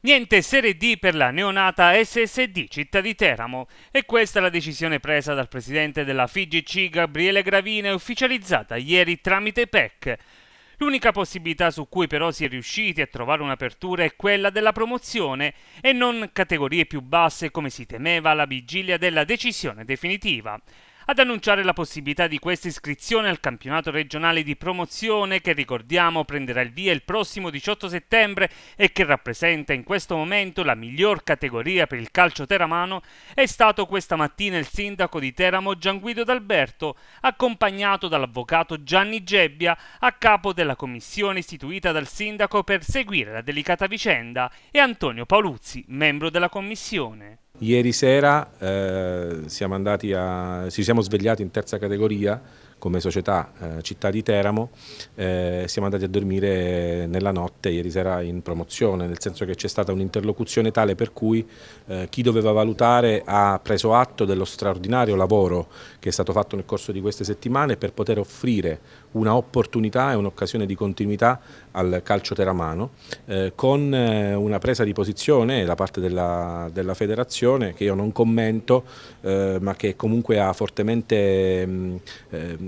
Niente Serie D per la neonata SSD Città di Teramo e questa è la decisione presa dal presidente della FIGC Gabriele Gravina e ufficializzata ieri tramite PEC. L'unica possibilità su cui però si è riusciti a trovare un'apertura è quella della promozione e non categorie più basse come si temeva alla vigilia della decisione definitiva ad annunciare la possibilità di questa iscrizione al campionato regionale di promozione che ricordiamo prenderà il via il prossimo 18 settembre e che rappresenta in questo momento la miglior categoria per il calcio teramano, è stato questa mattina il sindaco di Teramo Gianguido D'Alberto, accompagnato dall'avvocato Gianni Gebbia, a capo della commissione istituita dal sindaco per seguire la delicata vicenda, e Antonio Paoluzzi, membro della commissione. Ieri sera eh, siamo a, ci siamo svegliati in terza categoria come società eh, Città di Teramo eh, siamo andati a dormire nella notte ieri sera in promozione, nel senso che c'è stata un'interlocuzione tale per cui eh, chi doveva valutare ha preso atto dello straordinario lavoro che è stato fatto nel corso di queste settimane per poter offrire una opportunità e un'occasione di continuità al calcio teramano eh, con eh, una presa di posizione da parte della, della federazione che io non commento eh, ma che comunque ha fortemente mh,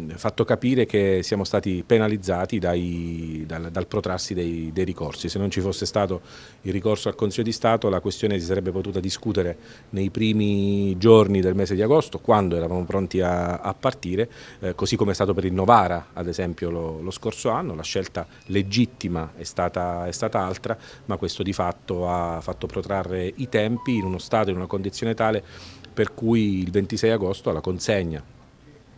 Ehm, fatto capire che siamo stati penalizzati dai, dal, dal, protrarsi dei, dei, ricorsi. Se non ci fosse stato il ricorso al Consiglio di Stato la questione si sarebbe potuta discutere nei primi giorni del mese di agosto, quando eravamo pronti a, a partire, eh, così come è stato per il Novara ad esempio lo, lo scorso anno, la scelta legittima è stata, è stata altra, ma questo di fatto ha fatto protrarre i tempi in uno stato, in una condizione tale per cui il 26 agosto alla consegna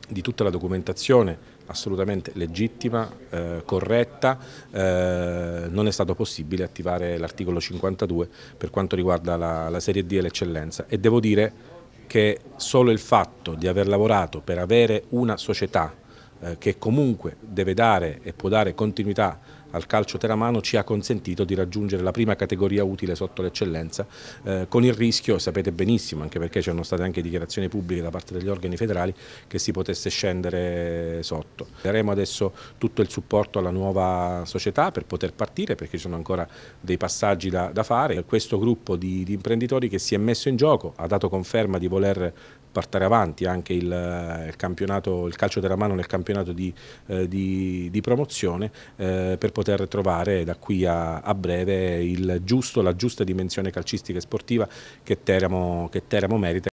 di tutta la documentazione assolutamente legittima, eh, corretta, eh, non è stato possibile attivare l'articolo 52 per quanto riguarda la, la Serie D e l'eccellenza e devo dire che solo il fatto di aver lavorato per avere una società eh, che comunque deve dare e può dare continuità al calcio teramano ci ha consentito di raggiungere la prima categoria utile sotto l'eccellenza eh, con il rischio, sapete benissimo, anche perché ci sono state anche dichiarazioni pubbliche da parte degli organi federali che si potesse scendere sotto. Daremo adesso tutto il supporto alla nuova società per poter partire perché ci sono ancora dei passaggi da, da fare. Questo gruppo di, di imprenditori che si è messo in gioco ha dato conferma di voler portare avanti anche il, il, il calcio teramano nel campionato di, eh, di, di promozione eh, per poter poter trovare da qui a, a breve giusto, la giusta dimensione calcistica e sportiva che Teramo, che Teramo merita.